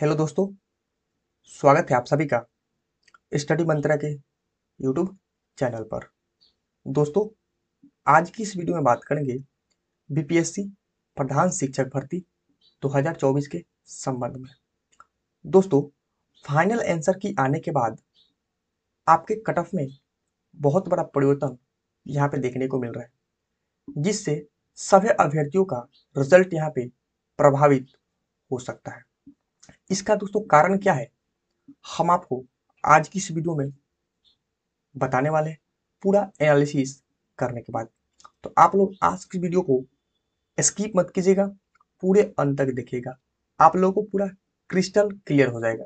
hello दोस्तों स्वागत है आप सभी का स्टडी मंत्रा के यूट्यूब चैनल पर दोस्तों आज की इस वीडियो में बात करेंगे बीपीएससी प्रधान शिक्षक भर्ती 2024 के संबंध में दोस्तों फाइनल आंसर की आने के बाद आपके कट ऑफ में बहुत बड़ा परिवर्तन यहाँ पे देखने को मिल रहा है जिससे सभी अभ्यर्थियों का रिजल्ट यहाँ पे प्रभावित हो सकता है इसका दोस्तों कारण क्या है हम आपको आज की इस वीडियो में बताने वाले हैं पूरा एनालिसिस करने के बाद तो आप लोग आज की वीडियो को स्किप मत कीजिएगा पूरे अंत तक देखिएगा आप लोगों को पूरा क्रिस्टल क्लियर हो जाएगा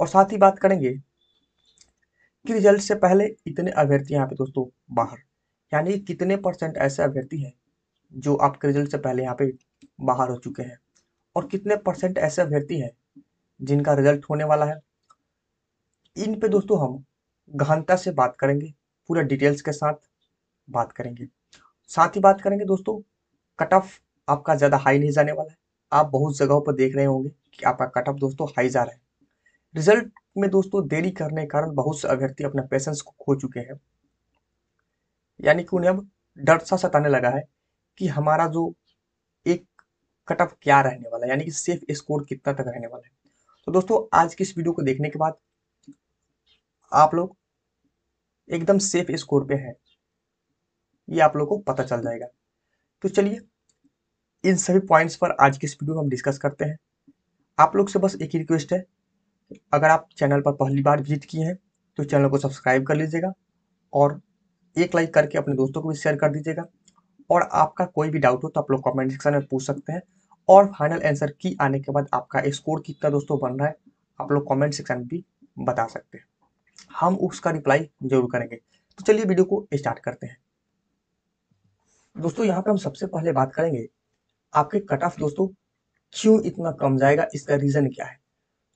और साथ ही बात करेंगे कि रिजल्ट से पहले इतने अभ्यर्थी यहाँ पे दोस्तों बाहर यानी कितने परसेंट ऐसे अभ्यर्थी हैं जो आपके रिजल्ट से पहले यहाँ पे बाहर हो चुके हैं और कितने परसेंट ऐसे अभ्यर्थी हैं जिनका रिजल्ट होने वाला है इन पे दोस्तों हम गहनता से बात करेंगे पूरा डिटेल्स के साथ बात करेंगे साथ ही बात करेंगे दोस्तों कट ऑफ आपका ज़्यादा हाई नहीं जाने वाला है आप बहुत जगहों पर देख रहे होंगे कि आपका कट ऑफ दोस्तों हाई जा रहा है रिजल्ट में दोस्तों देरी करने के कारण बहुत से अभ्यर्थी अपना पेशेंस को खो चुके हैं यानी कि उन्हें अब डर सा सताने लगा है कि हमारा जो कट ऑफ क्या रहने वाला है यानी कि सेफ स्कोर कितना तक रहने वाला है तो दोस्तों आज की इस वीडियो को देखने के बाद आप लोग एकदम सेफ स्कोर पे हैं ये आप लोग को पता चल जाएगा तो चलिए इन सभी पॉइंट्स पर आज की इस वीडियो हम डिस्कस करते हैं आप लोग से बस एक ही रिक्वेस्ट है अगर आप चैनल पर पहली बार विजिट किए हैं तो चैनल को सब्सक्राइब कर लीजिएगा और एक लाइक करके अपने दोस्तों को भी शेयर कर दीजिएगा और आपका कोई भी डाउट हो तो आप लोग कमेंट सेक्शन में पूछ सकते हैं और फाइनल आंसर की आने के बाद आपका स्कोर कितना दोस्तों बन रहा है आप लोग कमेंट सेक्शन में भी बता सकते हैं हम उसका रिप्लाई जरूर करेंगे तो चलिए वीडियो को स्टार्ट करते हैं दोस्तों यहाँ पे हम सबसे पहले बात करेंगे आपके कट ऑफ दोस्तों क्यों इतना कम जाएगा इसका रीज़न क्या है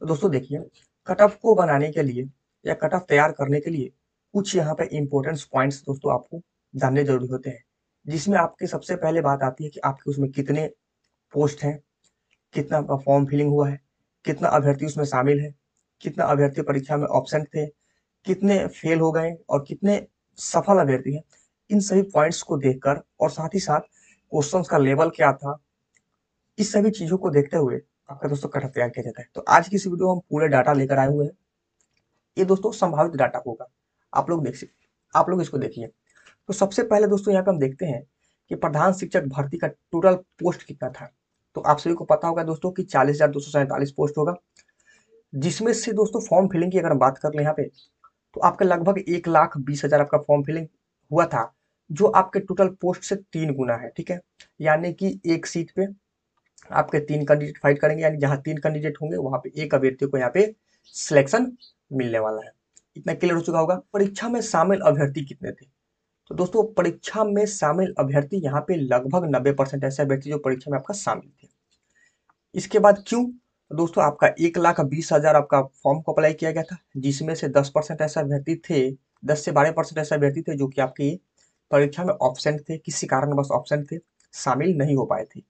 तो दोस्तों देखिए कट ऑफ को बनाने के लिए या कट ऑफ तैयार करने के लिए कुछ यहाँ पे इम्पोर्टेंट पॉइंट्स दोस्तों आपको जानने जरूरी होते हैं जिसमें आपके सबसे पहले बात आती है कि आपके उसमें कितने पोस्ट है कितना फॉर्म फिलिंग हुआ है कितना अभ्यर्थी उसमें शामिल है कितना अभ्यर्थी परीक्षा में ऑप्शेंट थे कितने फेल हो गए और कितने सफल अभ्यर्थी हैं इन सभी पॉइंट्स को देखकर और साथ ही साथ क्वेश्चन का लेवल क्या था इस सभी चीज़ों को देखते हुए आपका दोस्तों कटअप तैयार किया जाता है तो आज की इस वीडियो हम पूरे डाटा लेकर आए हुए हैं ये दोस्तों संभावित डाटा होगा आप लोग देख सकते आप लोग इसको देखिए तो सबसे पहले दोस्तों यहाँ पे हम देखते हैं कि प्रधान शिक्षक भर्ती का टोटल पोस्ट कितना था तो आप सभी को पता होगा दोस्तों कि चालीस हजार दो सौ पोस्ट होगा जिसमें से दोस्तों फॉर्म फिलिंग की अगर हम बात कर ले यहाँ पे तो आपका लगभग एक लाख बीस हजार आपका फॉर्म फिलिंग हुआ था जो आपके टोटल पोस्ट से तीन गुना है ठीक है यानी कि एक सीट पे आपके तीन कैंडिडेट फाइट करेंगे यानी जहाँ तीन कैंडिडेट होंगे वहां पे एक अभ्यर्थी को यहाँ पे सिलेक्शन मिलने वाला है इतना क्लियर हो चुका होगा परीक्षा में शामिल अभ्यर्थी कितने थे तो दोस्तों परीक्षा में शामिल अभ्यर्थी यहाँ पे लगभग नब्बे परसेंट ऐसे अभ्यर्थी जो परीक्षा में आपका शामिल थे इसके बाद क्यों तो दोस्तों आपका एक लाख बीस हजार आपका फॉर्म को अप्लाई किया गया था जिसमें से दस परसेंट ऐसे अभ्यर्थी थे दस से बारह परसेंट ऐसे अभ्यर्थी थे जो कि आपके परीक्षा में ऑप्शेंट थे किसी कारण बस ऑप्शेंट थे शामिल नहीं हो पाए थे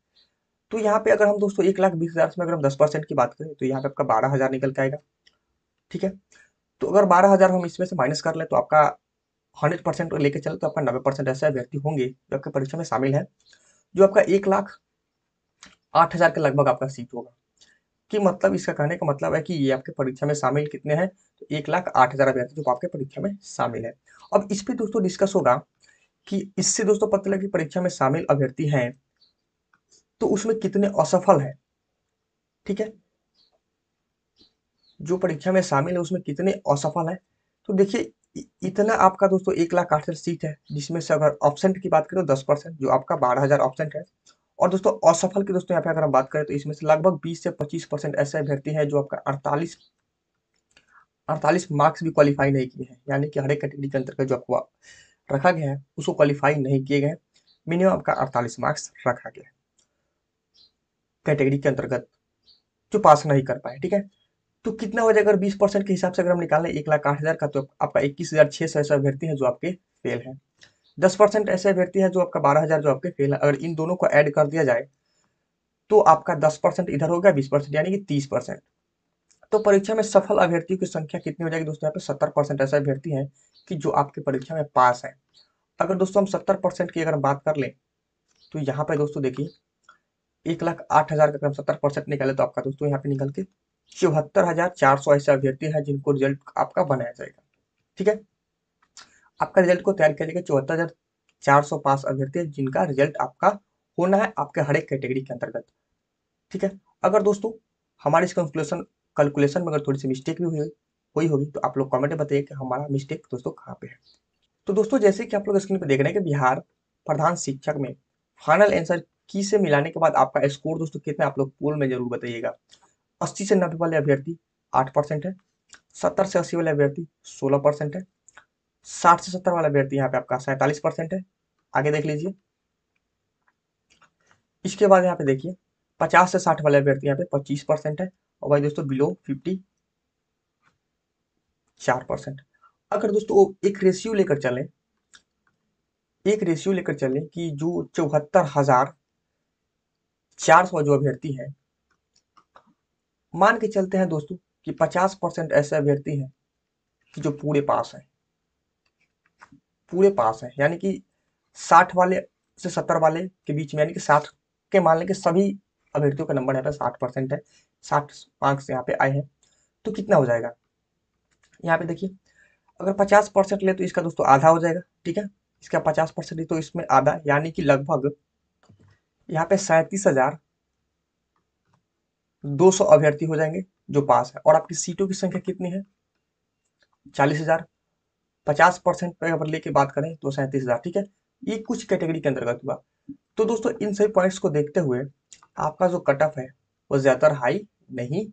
तो यहाँ पे अगर हम दोस्तों एक लाख बीस हज़ार में अगर हम दस परसेंट की बात करें तो यहाँ पे आपका बारह हज़ार निकल के आएगा ठीक है तो अगर बारह हज़ार हम इसमें से माइनस कर लें तो आपका हंड्रेड परसेंट लेकर चलो तो आपका नब्बे परसेंट ऐसे व्यक्ति होंगे जो आपके परीक्षा में शामिल है जो आपका एक लाख आठ हज़ार के लगभग आपका सीट होगा कि मतलब इसका कहने का मतलब है कि ये आपके परीक्षा में शामिल कितने हैं तो एक लाख आठ हज़ार अभ्यर्थी जो आपके परीक्षा में शामिल है अब इस पर दोस्तों डिस्कस होगा कि इससे दोस्तों पता लगे परीक्षा में शामिल अभ्यर्थी हैं तो उसमें कितने असफल है ठीक है जो परीक्षा में शामिल है उसमें कितने असफल है तो देखिए इतना आपका दोस्तों एक लाख अड़सठ सीट है जिसमें से अगर ऑप्शन की बात करें तो दस परसेंट जो आपका बारह हज़ार ऑप्शन है और दोस्तों असफल की दोस्तों यहाँ पे अगर हम बात करें तो इसमें से लगभग बीस से पच्चीस परसेंट ऐसे अभ्यर्थी है जो आपका अड़तालीस अड़तालीस मार्क्स भी क्वालिफाई नहीं किए हैं यानी कि हर एक कैटेगरी के अंतर्गत जो आपको रखा गया है उसको क्वालिफाई नहीं किए गए मिनिमम आपका अड़तालीस मार्क्स रखा गया है कैटेगरी के अंतर्गत जो पास नहीं कर पाए ठीक है तो कितना हो जाएगा बीस परसेंट के हिसाब से अगर हम निकालें एक लाख आठ हज़ार का तो आपका इक्कीस हज़ार छः सौ ऐसे अभ्यर्थी है जो आपके फेल है दस परसेंट ऐसे अभ्यर्थी है जो आपका बारह हज़ार जो आपके फेल है अगर इन दोनों को ऐड कर दिया जाए तो आपका दस परसेंट इधर हो गया बीस परसेंट यानी कि तीस परसेंट तो परीक्षा में सफल अभ्यर्थियों की संख्या कितनी हो जाएगी दोस्तों यहाँ पे सत्तर परसेंट ऐसे अभ्यर्थी हैं कि जो आपकी परीक्षा में पास हैं अगर दोस्तों हम सत्तर परसेंट की अगर बात कर लें तो यहाँ पे दोस्तों देखिए एक लाख आठ हज़ार का अगर सत्तर परसेंट निकाले तो आपका दोस्तों यहाँ पे निकल के चौहत्तर हजार चार सौ ऐसे अभ्यर्थी है जिनको रिजल्ट आपका बनाया जाएगा ठीक है आपका रिजल्ट को तैयार किया जाएगा चौहत्तर हजार चार सौ पांच अभ्यर्थी जिनका रिजल्ट आपका होना है आपके हर एक कैटेगरी के अंतर्गत ठीक है अगर दोस्तों हमारे इस कंक्लूसन कैलकुलेशन में अगर थोड़ी सी मिस्टेक भी हुई हुई होगी तो आप लोग कमेंट में बताइए कि हमारा मिस्टेक दोस्तों कहाँ पे है तो दोस्तों जैसे कि आप लोग स्क्रीन पर देख रहे हैं कि बिहार प्रधान शिक्षक में फाइनल आंसर की से मिलाने के बाद आपका स्कोर दोस्तों कितना आप लोग पोल में जरूर बताइएगा अस्सी से नब्बे वाले अभ्यर्थी आठ परसेंट है सत्तर से अस्सी वाले अभ्यर्थी सोलह परसेंट है साठ से सत्तर वाले अभ्यर्थी यहाँ पे आपका सैंतालीस परसेंट है आगे देख लीजिए इसके बाद यहाँ पे देखिए पचास से साठ वाले अभ्यर्थी यहाँ पे पच्चीस परसेंट है और भाई दोस्तों बिलो फिफ्टी चार परसेंट अगर दोस्तों एक रेशियो लेकर चलें एक रेशियो लेकर चलें कि जो चौहत्तर हजार चार सौ जो अभ्यर्थी है मान के चलते हैं दोस्तों कि 50 परसेंट ऐसे अभ्यर्थी हैं कि जो पूरे पास हैं पूरे पास हैं यानी कि 60 वाले से 70 वाले के बीच में यानी कि 60 के मान लें कि सभी अभ्यर्थियों का नंबर यहाँ पे 60 परसेंट है साठ मार्क्स यहाँ पे आए हैं तो कितना हो जाएगा यहाँ पे देखिए अगर 50 परसेंट ले तो इसका दोस्तों आधा हो जाएगा ठीक है इसका पचास परसेंट तो इसमें आधा यानी कि लगभग यहाँ पे सैंतीस हजार 200 अभ्यर्थी हो जाएंगे जो पास है और आपकी सीटों की संख्या कितनी है चालीस हजार पचास परसेंट पर अगर लेके बात करें तो सैंतीस हजार ठीक है ये कुछ कैटेगरी के अंतर्गत हुआ तो दोस्तों इन सभी पॉइंट्स को देखते हुए आपका जो कट ऑफ है वो ज्यादातर हाई नहीं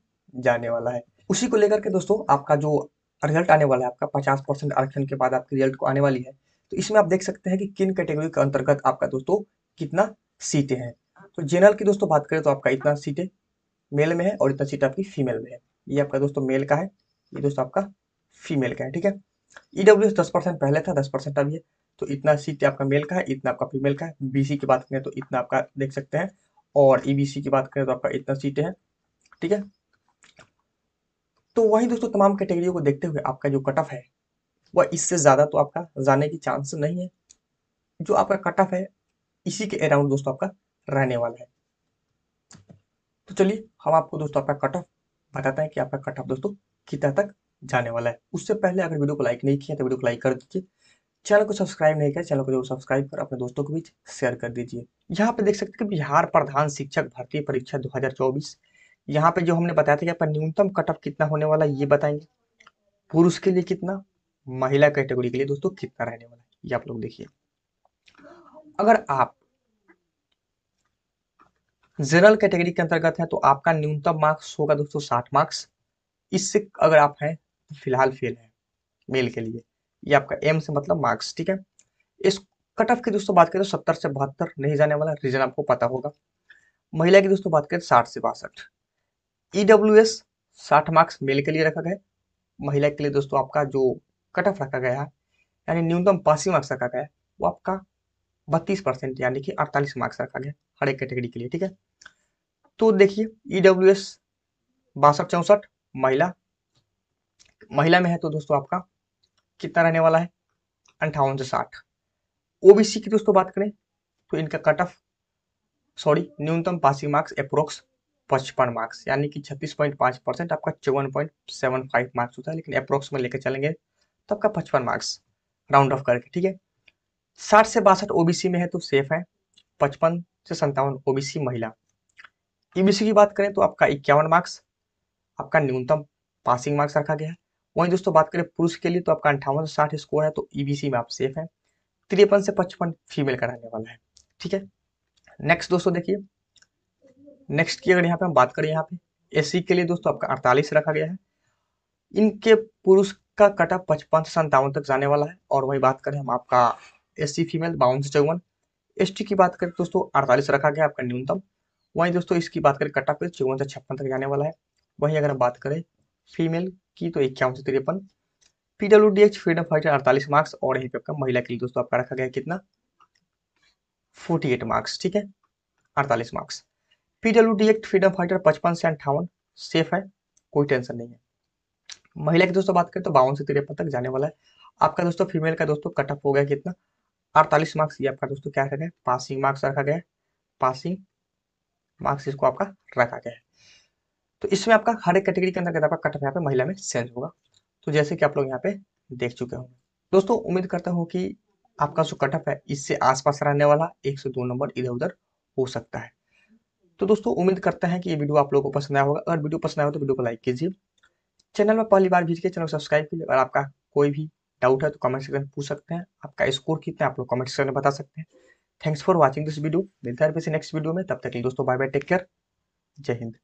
जाने वाला है उसी को लेकर के दोस्तों आपका जो रिजल्ट आने वाला है आपका पचास परसेंट आरक्षण के बाद आपके रिजल्ट को आने वाली है तो इसमें आप देख सकते हैं कि किन कैटेगरी के अंतर्गत आपका दोस्तों कितना सीटें हैं तो जनरल की दोस्तों बात करें तो आपका इतना सीटें मेल में है और इतना सीट आपकी फीमेल में है ये आपका दोस्तों मेल का है ये दोस्तों आपका फीमेल का है ठीक है ई डब्ल्यू एस दस परसेंट पहले था दस परसेंट अभी है तो इतना सीट आपका मेल का है इतना आपका फीमेल का है बीसी की बात करें तो इतना आपका देख सकते हैं और ईबीसी e की बात करें तो आपका इतना सीटें हैं ठीक है तो वही दोस्तों तमाम कैटेगरियों को देखते हुए आपका जो कट ऑफ है वह इससे ज़्यादा तो आपका जाने की चांस नहीं है जो आपका कट ऑफ है इसी के अराउंड दोस्तों आपका रहने वाला है तो चलिए हम आपको दोस्तों आपका कट ऑफ बताते हैं कि आपका कट ऑफ दोस्तों कितना तक जाने वाला है उससे पहले अगर वीडियो को लाइक नहीं किया तो वीडियो को लाइक कर दीजिए चैनल को सब्सक्राइब नहीं किया चैनल को जरूर सब्सक्राइब कर अपने दोस्तों के बीच शेयर कर दीजिए यहाँ पे देख सकते हैं कि बिहार प्रधान शिक्षक भर्ती परीक्षा 2024 यहाँ पे जो हमने बताया था कि आपका न्यूनतम कट ऑफ कितना होने वाला है ये बताएंगे पुरुष के लिए कितना महिला कैटेगरी के लिए दोस्तों कितना रहने वाला है ये आप लोग देखिए अगर आप जनरल कैटेगरी के अंतर्गत है तो आपका न्यूनतम मार्क्स होगा दोस्तों साठ मार्क्स इससे अगर आप हैं तो फिलहाल फेल है मेल के लिए ये आपका एम से मतलब मार्क्स ठीक है इस कट ऑफ की दोस्तों बात करें तो सत्तर से बहत्तर नहीं जाने वाला रीजन आपको पता होगा महिला की दोस्तों बात करें तो साठ से बासठ ईडब्ल्यू e एस साठ मार्क्स मेल के लिए रखा गया महिला के लिए दोस्तों आपका जो कट ऑफ रखा गया है यानी न्यूनतम पासी मार्क्स रखा गया है वो आपका बत्तीस परसेंट यानी कि अड़तालीस मार्क्स रखा गया हर एक कैटेगरी के लिए ठीक है तो देखिए ई डब्ल्यू एस बासठ चौंसठ महिला महिला में है तो दोस्तों आपका कितना रहने वाला है अंठावन से साठ ओबीसी की दोस्तों बात करें तो इनका कट ऑफ सॉरी न्यूनतम पासिंग मार्क्स अप्रोक्स पचपन मार्क्स यानी कि छत्तीस पॉइंट पांच परसेंट आपका चौवन पॉइंट सेवन फाइव मार्क्स होता है लेकिन अप्रोक्स में लेकर चलेंगे तो आपका पचपन मार्क्स राउंड ऑफ करके ठीक है साठ से बासठ ओबीसी में है तो सेफ है पचपन से संतावन ओबीसी महिला ईबीसी e की बात करें तो आपका इक्यावन मार्क्स आपका न्यूनतम पासिंग मार्क्स रखा गया है वहीं दोस्तों बात करें पुरुष के लिए तो आपका अंठावन से साठ स्कोर है तो ईबीसी e में आप सेफ है तिरपन से पचपन फीमेल का रहने वाला है ठीक है नेक्स्ट दोस्तों देखिए नेक्स्ट की अगर यहाँ पे हम बात करें यहाँ पे एस के लिए दोस्तों आपका अड़तालीस रखा गया है इनके पुरुष का कटअप पचपन से संतावन तक जाने वाला है और वही बात करें हम आपका एस फीमेल बावन से चौवन एस की बात करें दोस्तों अड़तालीस रखा गया आपका न्यूनतम वहीं दोस्तों इसकी बात करें कट ऑफ चौवन से छप्पन तक जाने वाला है वहीं अगर हम बात करें फीमेल की तो इक्यावन से तिरपन PW D H freedom fighter अड़तालीस मार्क्स और यहीं पे आपका महिला के लिए दोस्तों आपका रखा गया कितना फोर्टी एट मार्क्स ठीक है अड़तालीस marks PW D act freedom fighter पचपन से अंठावन सेफ है कोई टेंशन नहीं है महिला की दोस्तों बात करें तो बावन से तिरपन तक जाने वाला है आपका दोस्तों फीमेल का दोस्तों कटअप हो गया कितना अड़तालीस मार्क्स ये आपका दोस्तों क्या रखा गया पासिंग मार्क्स रखा गया पासिंग मार्क्स इसको आपका रखा गया तो इसमें आपका हर एक कैटेगरी के अंदर आपका कट यहाँ पे महिला में चेंज होगा तो जैसे कि आप लोग यहाँ पे देख चुके होंगे दोस्तों उम्मीद करता हूँ कि आपका जो कटअप है इससे आसपास रहने वाला एक से दो नंबर इधर उधर हो सकता है तो दोस्तों उम्मीद करते हैं कि ये वीडियो आप लोगों को पसंद आया होगा अगर वीडियो पसंद आया हो तो वीडियो को लाइक कीजिए चैनल में पहली बार भेज के चैनल सब्सक्राइब कीजिए और आपका कोई भी डाउट है तो कमेंट सेक्शन में पूछ सकते हैं आपका स्कोर कितना आप लोग कमेंट सेक्शन में बता सकते हैं thanks for watching this video मिलता है नेक्स्ट वीडियो में तब तक के लिए दोस्तों बाय बाय टेक केयर जय हिंद